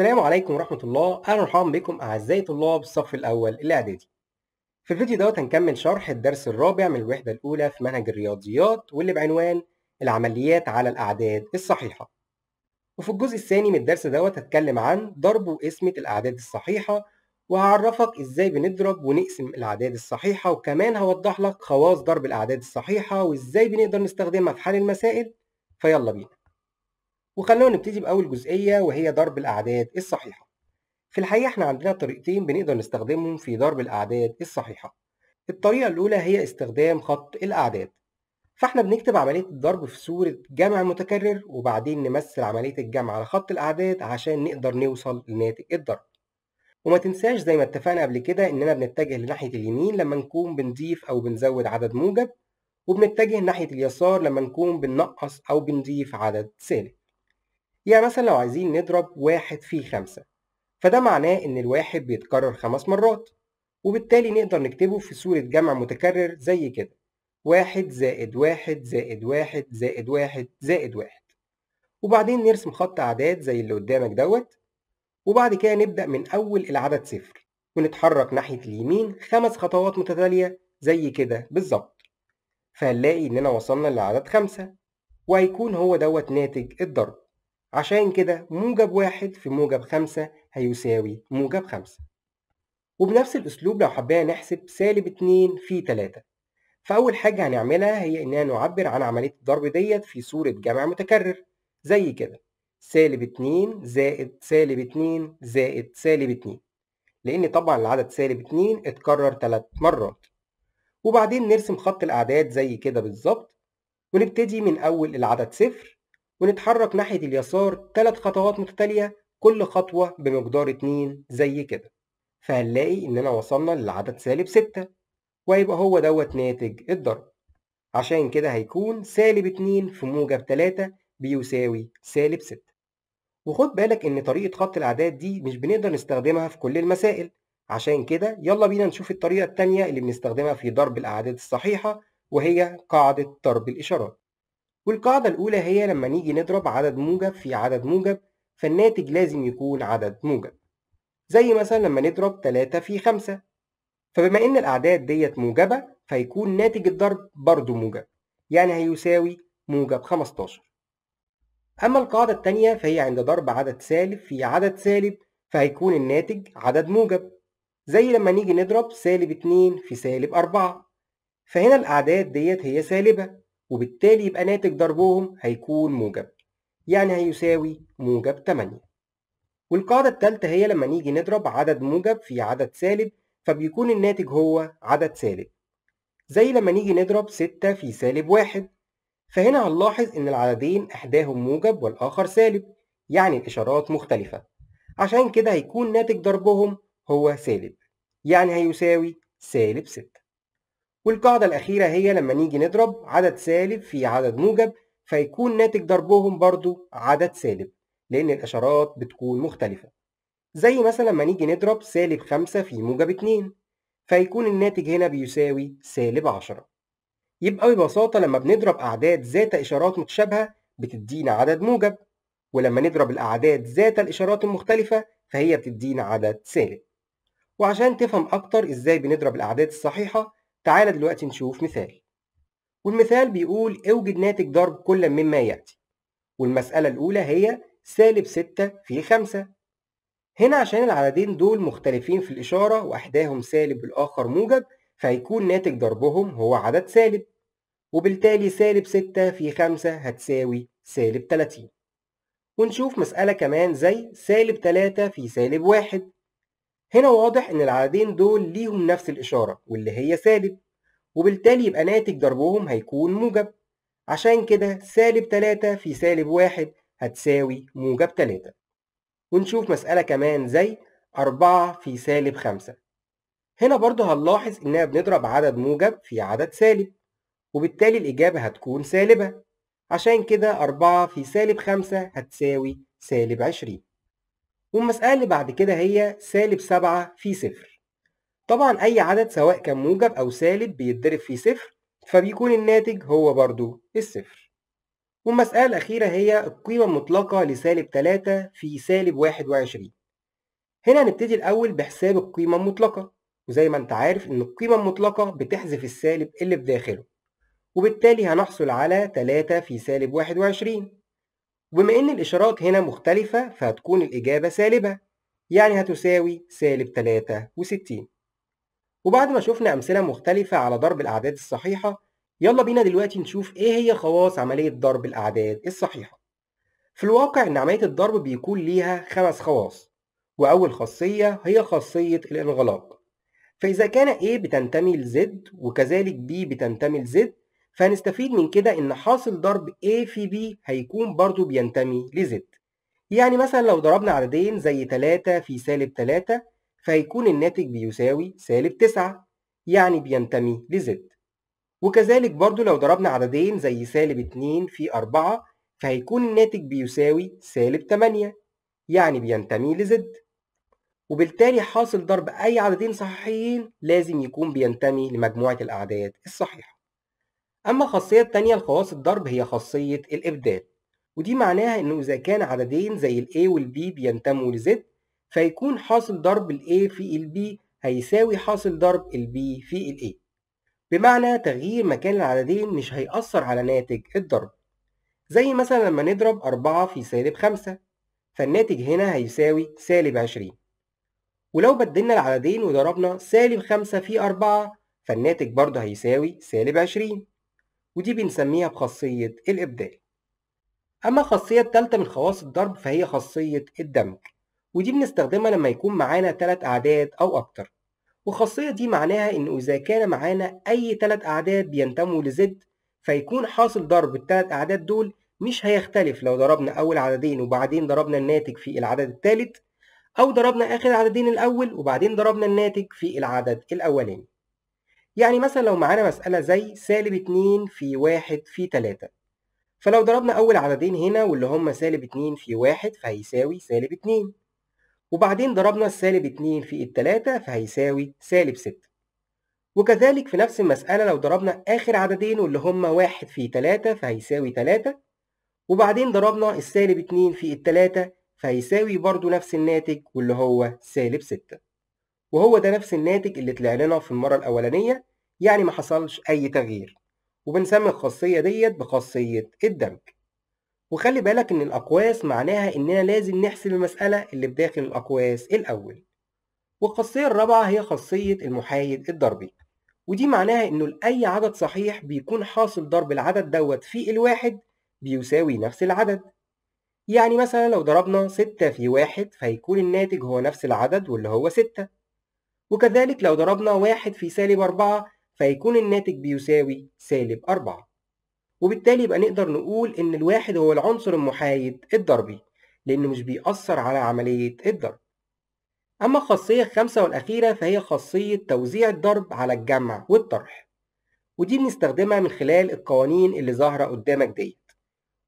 السلام عليكم ورحمة الله أهلا ومرحبا بكم أعزائي طلاب الصف الأول الإعدادي في الفيديو دوت هنكمل شرح الدرس الرابع من الوحدة الأولى في منهج الرياضيات واللي بعنوان العمليات على الأعداد الصحيحة وفي الجزء الثاني من الدرس دوت هتكلم عن ضرب وقسمة الأعداد الصحيحة وهعرفك إزاي بنضرب ونقسم الأعداد الصحيحة وكمان هوضح لك خواص ضرب الأعداد الصحيحة وإزاي بنقدر نستخدمها في حل المسائل فيلا بينا وخلونا نبتدي بأول جزئية وهي ضرب الأعداد الصحيحة في الحقيقة احنا عندنا طريقتين بنقدر نستخدمهم في ضرب الأعداد الصحيحة الطريقة الأولى هي استخدام خط الأعداد فاحنا بنكتب عملية الضرب في صورة جمع متكرر وبعدين نمثل عملية الجمع على خط الأعداد عشان نقدر نوصل لناتج الضرب وما تنساش زي ما اتفقنا قبل كده إننا بنتجه لناحية اليمين لما نكون بنضيف أو بنزود عدد موجب وبنتجه ناحية اليسار لما نكون بننقص أو بنضيف عدد سالب يعني مثلا لو عايزين نضرب واحد في خمسة فده معناه إن الواحد بيتكرر خمس مرات وبالتالي نقدر نكتبه في صورة جمع متكرر زي كده واحد زائد واحد زائد واحد زائد واحد زائد واحد وبعدين نرسم خط أعداد زي اللي قدامك دوت وبعد كده نبدأ من أول العدد صفر ونتحرك ناحية اليمين خمس خطوات متتالية زي كده بالظبط فهنلاقي إننا وصلنا لعدد خمسة وهيكون هو دوت ناتج الضرب عشان كده موجب واحد في موجب خمسة هيساوي موجب خمسة وبنفس الأسلوب لو حبينا نحسب سالب اتنين في تلاتة فأول حاجة هنعملها هي إننا نعبر عن عملية الضرب ديت في صورة جمع متكرر زي كده سالب اتنين زائد سالب اتنين زائد سالب اتنين لأن طبعا العدد سالب اتنين اتكرر تلات مرات وبعدين نرسم خط الأعداد زي كده بالظبط ونبتدي من أول العدد صفر ونتحرك ناحية اليسار تلات خطوات متتالية كل خطوة بمقدار اتنين زي كده فهنلاقي إننا وصلنا للعدد سالب ستة وهيبقى هو دوت ناتج الضرب عشان كده هيكون سالب اتنين في موجب تلاتة بيساوي سالب ستة وخد بالك إن طريقة خط الأعداد دي مش بنقدر نستخدمها في كل المسائل عشان كده يلا بينا نشوف الطريقة التانية اللي بنستخدمها في ضرب الأعداد الصحيحة وهي قاعدة ضرب الإشارات والقاعدة الأولى هي لما نيجي نضرب عدد موجب في عدد موجب فالناتج لازم يكون عدد موجب زي مثلا لما نضرب 3 في 5 فبما إن الأعداد ديت موجبة فيكون ناتج الضرب برضه موجب يعني هيساوي موجب 15 أما القاعدة التانية فهي عند ضرب عدد سالب في عدد سالب فهيكون الناتج عدد موجب زي لما نيجي نضرب سالب 2 في سالب 4 فهنا الأعداد ديت هي سالبة وبالتالي يبقى ناتج ضربهم هيكون موجب يعني هيساوي موجب 8 والقاعدة الثالثة هي لما نيجي نضرب عدد موجب في عدد سالب فبيكون الناتج هو عدد سالب زي لما نيجي نضرب 6 في سالب 1 فهنا هنلاحظ إن العددين إحداهم موجب والآخر سالب يعني الإشارات مختلفة عشان كده هيكون ناتج ضربهم هو سالب يعني هيساوي سالب 6 والقاعدة الأخيرة هي لما نيجي نضرب عدد سالب في عدد موجب فيكون ناتج ضربهم برضو عدد سالب لأن الإشارات بتكون مختلفة زي مثلا لما نيجي نضرب سالب خمسة في موجب اتنين فيكون الناتج هنا بيساوي سالب عشرة يبقى ببساطة لما بنضرب أعداد ذات إشارات متشابهة بتدينا عدد موجب ولما نضرب الأعداد ذات الإشارات المختلفة فهي بتدينا عدد سالب وعشان تفهم أكتر إزاي بنضرب الأعداد الصحيحة تعال دلوقتي نشوف مثال والمثال بيقول اوجد ناتج ضرب كل مما يأتي والمسألة الأولى هي سالب 6 في 5 هنا عشان العددين دول مختلفين في الإشارة وأحداهم سالب والآخر موجب فهيكون ناتج ضربهم هو عدد سالب وبالتالي سالب 6 في 5 هتساوي سالب 30 ونشوف مسألة كمان زي سالب 3 في سالب 1 هنا واضح إن العددين دول ليهم نفس الإشارة واللي هي سالب وبالتالي يبقى ناتج ضربهم هيكون موجب عشان كده سالب 3 في سالب 1 هتساوي موجب 3 ونشوف مسألة كمان زي 4 في سالب 5 هنا برضو هنلاحظ إنها بنضرب عدد موجب في عدد سالب وبالتالي الإجابة هتكون سالبة عشان كده 4 في سالب 5 هتساوي سالب 20 والمسألة اللي بعد كده هي سالب 7 في 0 طبعا أي عدد سواء كان موجب أو سالب بيتضرب فيه صفر فبيكون الناتج هو برضو الصفر والمسألة الأخيرة هي القيمة المطلقة لسالب 3 في سالب 21 هنا هنبتدي الأول بحساب القيمة المطلقة وزي ما انت عارف إن القيمة المطلقة بتحذف السالب اللي بداخله وبالتالي هنحصل على 3 في سالب 21 وبما إن الإشارات هنا مختلفة فهتكون الإجابة سالبة يعني هتساوي سالب 63 وبعد ما شفنا أمثلة مختلفة على ضرب الأعداد الصحيحة يلا بينا دلوقتي نشوف إيه هي خواص عملية ضرب الأعداد الصحيحة في الواقع إن عملية الضرب بيكون ليها خمس خواص وأول خاصية هي خاصية الانغلاق فإذا كان A بتنتمي لزد وكذلك B بتنتمي لزد فهنستفيد من كده إن حاصل ضرب A في B هيكون برضو بينتمي لزد يعني مثلا لو ضربنا عددين زي 3 في سالب 3 فهيكون الناتج بيساوي سالب 9 يعني بينتمي لزد وكذلك برضو لو ضربنا عددين زي سالب 2 في 4 فهيكون الناتج بيساوي سالب 8 يعني بينتمي لزد وبالتالي حاصل ضرب أي عددين صحيحين لازم يكون بينتمي لمجموعة الأعداد الصحيحة أما الخاصية التانية لخواص الضرب هي خاصية الإبدال ودي معناها إنه إذا كان عددين زي ال A وال B بينتموا لزد فيكون حاصل ضرب الـ A في الـ B هيساوي حاصل ضرب الـ B في الـ A بمعنى تغيير مكان العددين مش هيأثر على ناتج الضرب زي مثلا لما نضرب 4 في سالب 5 فالناتج هنا هيساوي سالب 20 ولو بدلنا العددين وضربنا سالب 5 في 4 فالناتج برضه هيساوي سالب 20 ودي بنسميها بخاصية الإبدال أما خاصية التالتة من خواص الضرب فهي خاصية الدمج ودي بنستخدمها لما يكون معانا تلات أعداد أو أكتر وخاصية دي معناها إنه إذا كان معانا أي تلات أعداد بينتموا لزد فيكون حاصل ضرب التلات أعداد دول مش هيختلف لو ضربنا أول عددين وبعدين ضربنا الناتج في العدد الثالث أو ضربنا آخر عددين الأول وبعدين ضربنا الناتج في العدد الأولاني يعني مثلا لو معانا مسألة زي سالب 2 في 1 في 3 فلو ضربنا أول عددين هنا واللي هم سالب 2 في 1 فهيساوي سالب 2 وبعدين ضربنا السالب 2 في التلاتة فهيساوي سالب 6 وكذلك في نفس المسألة لو ضربنا آخر عددين واللي هما 1 في 3 فهيساوي 3 وبعدين ضربنا السالب 2 في التلاتة فهيساوي برضو نفس الناتج واللي هو سالب 6 وهو ده نفس الناتج اللي طلع لنا في المرة الأولانية يعني ما حصلش أي تغيير وبنسمي الخاصية ديت بخاصية الدمج وخلي بالك إن الأقواس معناها إننا لازم نحسب المسألة اللي بداخل الأقواس الأول والخاصية الرابعة هي خاصية المحايد الضربي ودي معناها إنه لأي عدد صحيح بيكون حاصل ضرب العدد دوت في الواحد بيساوي نفس العدد يعني مثلا لو ضربنا ستة في واحد فهيكون الناتج هو نفس العدد واللي هو ستة وكذلك لو ضربنا واحد في سالب أربعة فيكون الناتج بيساوي سالب أربعة وبالتالي يبقى نقدر نقول إن الواحد هو العنصر المحايد الضربي لأنه مش بيأثر على عملية الضرب. أما الخاصية الخامسة والأخيرة فهي خاصية توزيع الضرب على الجمع والطرح ودي بنستخدمها من خلال القوانين اللي ظاهرة قدامك ديت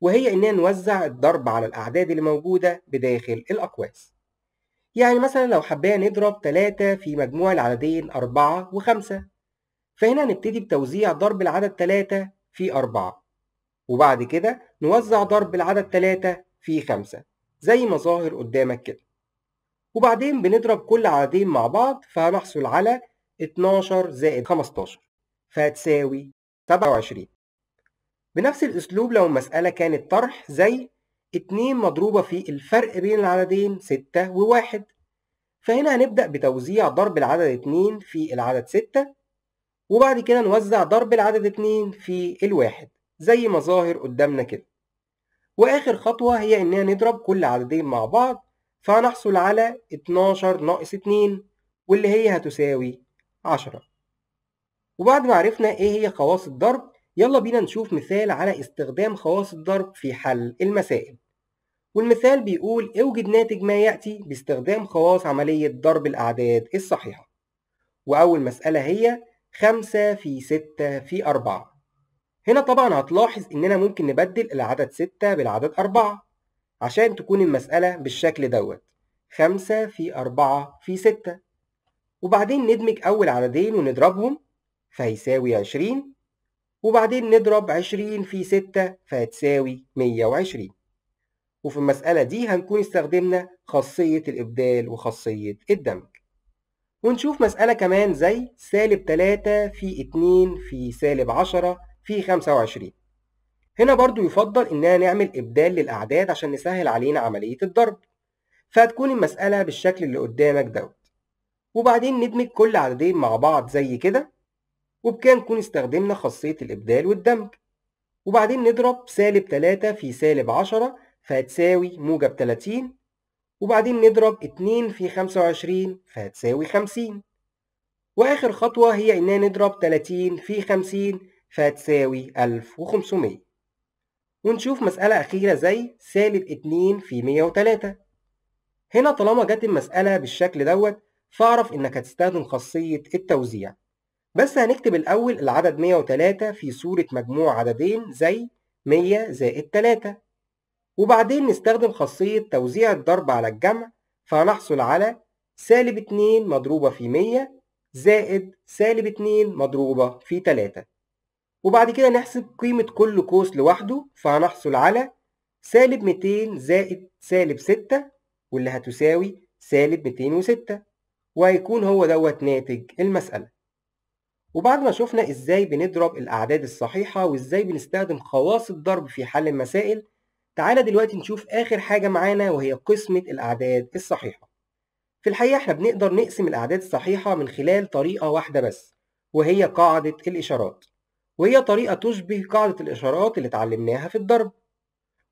وهي إننا نوزع الضرب على الأعداد اللي موجودة بداخل الأقواس يعني مثلا لو حبينا نضرب 3 في مجموع العددين 4 و5 فهنا هنبتدي بتوزيع ضرب العدد 3 في 4 وبعد كده نوزع ضرب العدد 3 في 5 زي ما ظاهر قدامك كده وبعدين بنضرب كل عددين مع بعض فهنحصل على 12 زائد 15 فهتساوي 27 بنفس الأسلوب لو المسألة كانت طرح زي 2 مضروبة في الفرق بين العددين 6 و1 فهنا هنبدأ بتوزيع ضرب العدد 2 في العدد 6 وبعد كده نوزع ضرب العدد 2 في الواحد زي ما ظاهر قدامنا كده واخر خطوه هي اننا نضرب كل عددين مع بعض فهنحصل على 12 ناقص 2 واللي هي هتساوي 10 وبعد ما عرفنا ايه هي خواص الضرب يلا بينا نشوف مثال على استخدام خواص الضرب في حل المسائل والمثال بيقول اوجد ناتج ما يأتي باستخدام خواص عملية ضرب الأعداد الصحيحة وأول مسألة هي 5 في 6 في 4 هنا طبعا هتلاحظ اننا ممكن نبدل العدد 6 بالعدد 4 عشان تكون المسألة بالشكل دوت 5 في 4 في 6 وبعدين ندمج أول عددين ونضربهم فهيساوي 20 وبعدين نضرب 20 في 6 فهتساوي 120 وفي المسألة دي هنكون استخدمنا خاصية الإبدال وخاصية الدمج ونشوف مسألة كمان زي سالب 3 في 2 في سالب 10 في 25 هنا برضو يفضل إننا نعمل إبدال للأعداد عشان نسهل علينا عملية الضرب فهتكون المسألة بالشكل اللي قدامك دوت وبعدين ندمج كل عددين مع بعض زي كده وبكان نكون استخدمنا خاصية الإبدال والدمج وبعدين نضرب سالب 3 في سالب 10 فهتساوي موجب 30 وبعدين نضرب 2 في 25 فهتساوي 50 وآخر خطوة هي إننا نضرب 30 في 50 فهتساوي 1500 ونشوف مسألة أخيرة زي سالب 2 في 103 هنا طالما جت المسألة بالشكل دوت فاعرف إنك هتستخدم خاصية التوزيع بس هنكتب الأول العدد 103 في صورة مجموع عددين زي 100 زائد 3 وبعدين نستخدم خاصية توزيع الضرب على الجمع فهنحصل على سالب 2 مضروبة في 100 زائد سالب 2 مضروبة في 3 وبعد كده نحسب قيمة كل قوس لوحده فهنحصل على سالب 200 زائد سالب 6 واللي هتساوي سالب 206 وهيكون هو دوت ناتج المسألة وبعد ما شفنا ازاي بنضرب الأعداد الصحيحة وازاي بنستخدم خواص الضرب في حل المسائل تعالى دلوقتي نشوف آخر حاجة معانا وهي قسمة الأعداد الصحيحة في الحقيقة احنا بنقدر نقسم الأعداد الصحيحة من خلال طريقة واحدة بس وهي قاعدة الإشارات وهي طريقة تشبه قاعدة الإشارات اللي اتعلمناها في الضرب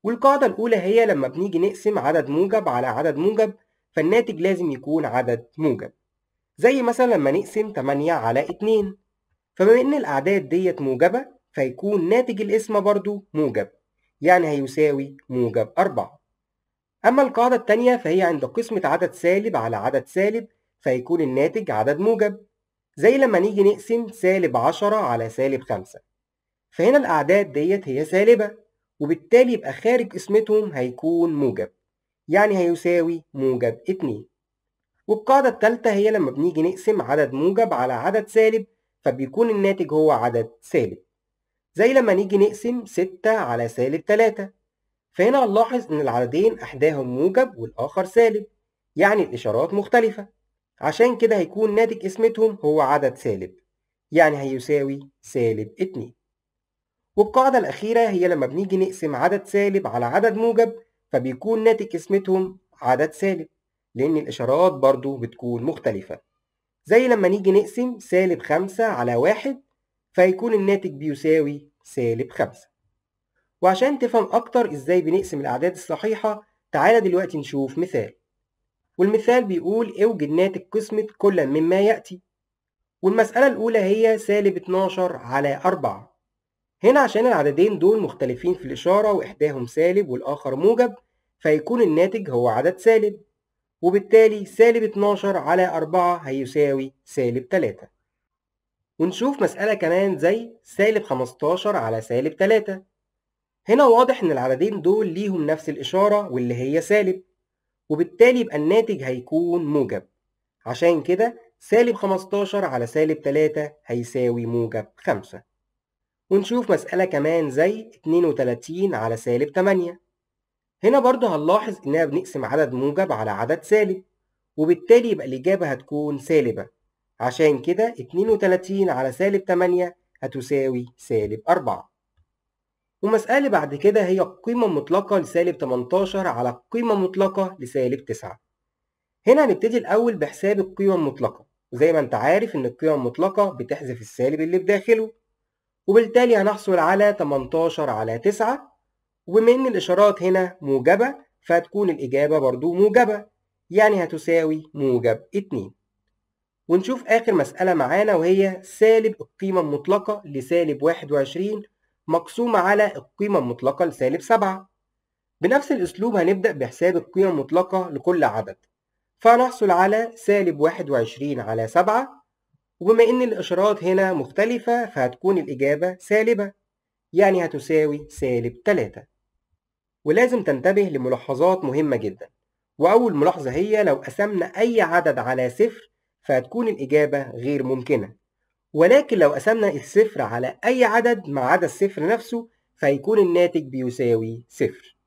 والقاعدة الأولى هي لما بنيجي نقسم عدد موجب على عدد موجب فالناتج لازم يكون عدد موجب زي مثلا لما نقسم 8 على 2 فبما إن الأعداد ديت موجبة فيكون ناتج القسمة برضو موجب يعني هيساوي موجب 4 أما القاعدة التانية فهي عند قسمة عدد سالب على عدد سالب فيكون الناتج عدد موجب زي لما نيجي نقسم سالب 10 على سالب 5 فهنا الأعداد ديت هي سالبة وبالتالي يبقى خارج قسمتهم هيكون موجب يعني هيساوي موجب 2 والقاعدة التالتة هي لما بنيجي نقسم عدد موجب على عدد سالب فبيكون الناتج هو عدد سالب زي لما نيجي نقسم 6 على سالب 3 فهنا هنلاحظ إن العددين أحداهم موجب والآخر سالب يعني الإشارات مختلفة عشان كده هيكون ناتج قسمتهم هو عدد سالب يعني هيساوي سالب 2 والقاعدة الأخيرة هي لما بنيجي نقسم عدد سالب على عدد موجب فبيكون ناتج قسمتهم عدد سالب لأن الإشارات برضو بتكون مختلفة زي لما نيجي نقسم سالب خمسة على واحد فيكون الناتج بيساوي سالب خمسة وعشان تفهم أكتر إزاي بنقسم الأعداد الصحيحة تعالى دلوقتي نشوف مثال والمثال بيقول اوجد ناتج قسمة كل مما يأتي والمسألة الأولى هي سالب 12 على 4 هنا عشان العددين دول مختلفين في الإشارة وإحداهم سالب والآخر موجب فيكون الناتج هو عدد سالب وبالتالي سالب 12 على 4 هيساوي سالب 3 ونشوف مسألة كمان زي سالب 15 على سالب 3 هنا واضح إن العددين دول ليهم نفس الإشارة واللي هي سالب وبالتالي يبقى الناتج هيكون موجب عشان كده سالب 15 على سالب 3 هيساوي موجب 5 ونشوف مسألة كمان زي 32 على سالب 8 هنا برضو هنلاحظ إننا بنقسم عدد موجب على عدد سالب وبالتالي يبقى الإجابة هتكون سالبة عشان كده 32 على سالب 8 هتساوي سالب 4 ومسألة بعد كده هي القيمة المطلقة لسالب 18 على القيمة المطلقة لسالب 9 هنا هنبتدي الأول بحساب القيمة المطلقة وزي ما انت عارف ان القيمة المطلقة بتحذف السالب اللي بداخله وبالتالي هنحصل على 18 على 9 ومن الإشارات هنا موجبة فهتكون الإجابة برضو موجبة يعني هتساوي موجب 2 ونشوف آخر مسألة معانا وهي سالب القيمة المطلقة لسالب 21 مقسومة على القيمة المطلقة لسالب 7 بنفس الأسلوب هنبدأ بحساب القيمة المطلقة لكل عدد فهنحصل على سالب 21 على 7 وبما إن الإشارات هنا مختلفة فهتكون الإجابة سالبة يعني هتساوي سالب 3 ولازم تنتبه لملاحظات مهمة جدا وأول ملاحظة هي لو قسمنا أي عدد على صفر فهتكون الإجابة غير ممكنة ولكن لو قسمنا الصفر على أي عدد ما عدا الصفر نفسه فهيكون الناتج بيساوي صفر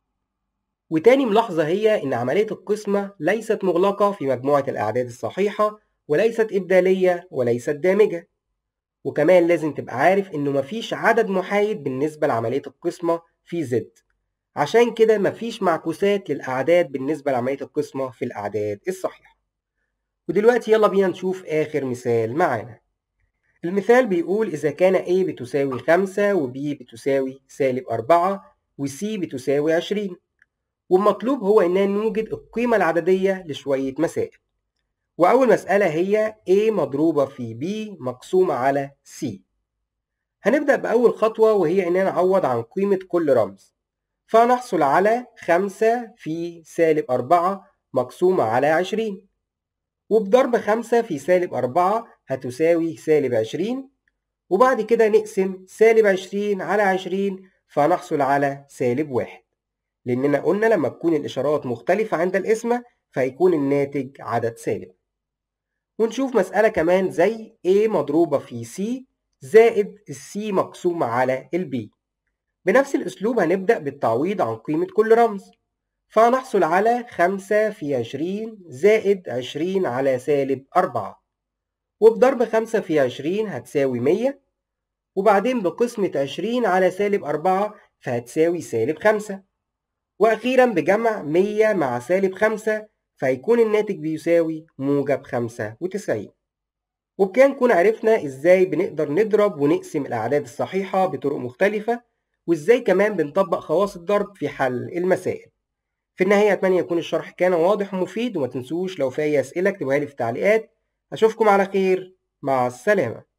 وتاني ملاحظة هي إن عملية القسمة ليست مغلقة في مجموعة الأعداد الصحيحة وليست إبدالية وليست دامجة وكمان لازم تبقى عارف إنه مفيش عدد محايد بالنسبة لعملية القسمة في زد. عشان كده مفيش معكوسات للأعداد بالنسبة لعملية القسمة في الأعداد الصحيحة ودلوقتي يلا بينا نشوف آخر مثال معانا المثال بيقول إذا كان A بتساوي 5 و B بتساوي سالب 4 و C بتساوي 20 والمطلوب هو إننا نوجد القيمة العددية لشوية مسائل وأول مسألة هي A مضروبة في B مقسومة على C هنبدأ بأول خطوة وهي إننا نعوض عن قيمة كل رمز فنحصل على 5 في سالب 4 مقسومة على 20 وبضرب 5 في سالب 4 هتساوي سالب 20 وبعد كده نقسم سالب 20 على 20 فنحصل على سالب واحد لأننا قلنا لما تكون الإشارات مختلفة عند القسمة فيكون الناتج عدد سالب ونشوف مسألة كمان زي A مضروبة في C زائد السي مقسومة على البي بنفس الأسلوب هنبدأ بالتعويض عن قيمة كل رمز فنحصل على 5 في 20 زائد 20 على سالب 4 وبضرب خمسة في عشرين هتساوي مية وبعدين بقسمة عشرين على سالب أربعة فهتساوي سالب خمسة وأخيرا بجمع مية مع سالب خمسة فهيكون الناتج بيساوي موجب خمسة وتسعين وبكده نكون عرفنا ازاي بنقدر نضرب ونقسم الأعداد الصحيحة بطرق مختلفة وازاي كمان بنطبق خواص الضرب في حل المسائل في النهاية أتمنى يكون الشرح كان واضح ومفيد وما تنسوش لو في أي أسئلة اكتبوها لي في التعليقات أشوفكم على خير مع السلامة